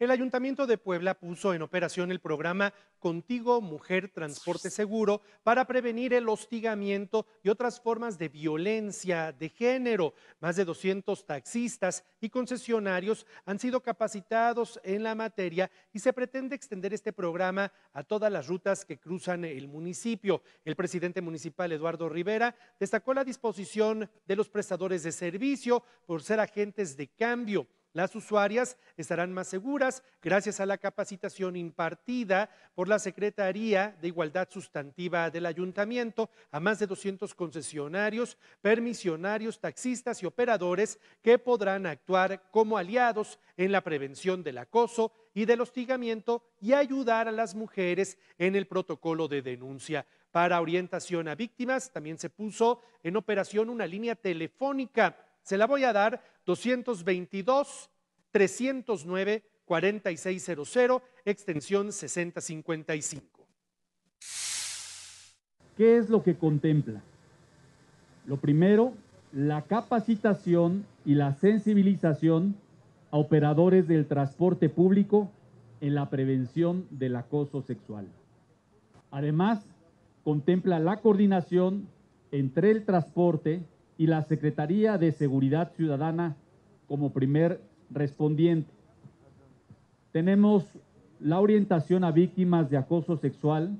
el Ayuntamiento de Puebla puso en operación el programa Contigo Mujer Transporte Seguro para prevenir el hostigamiento y otras formas de violencia de género. Más de 200 taxistas y concesionarios han sido capacitados en la materia y se pretende extender este programa a todas las rutas que cruzan el municipio. El presidente municipal Eduardo Rivera destacó la disposición de los prestadores de servicio por ser agentes de cambio las usuarias estarán más seguras gracias a la capacitación impartida por la Secretaría de Igualdad Sustantiva del Ayuntamiento a más de 200 concesionarios, permisionarios, taxistas y operadores que podrán actuar como aliados en la prevención del acoso y del hostigamiento y ayudar a las mujeres en el protocolo de denuncia. Para orientación a víctimas también se puso en operación una línea telefónica se la voy a dar 222 309 4600, extensión 6055. ¿Qué es lo que contempla? Lo primero, la capacitación y la sensibilización a operadores del transporte público en la prevención del acoso sexual. Además, contempla la coordinación entre el transporte, y la Secretaría de Seguridad Ciudadana como primer respondiente. Tenemos la orientación a víctimas de acoso sexual,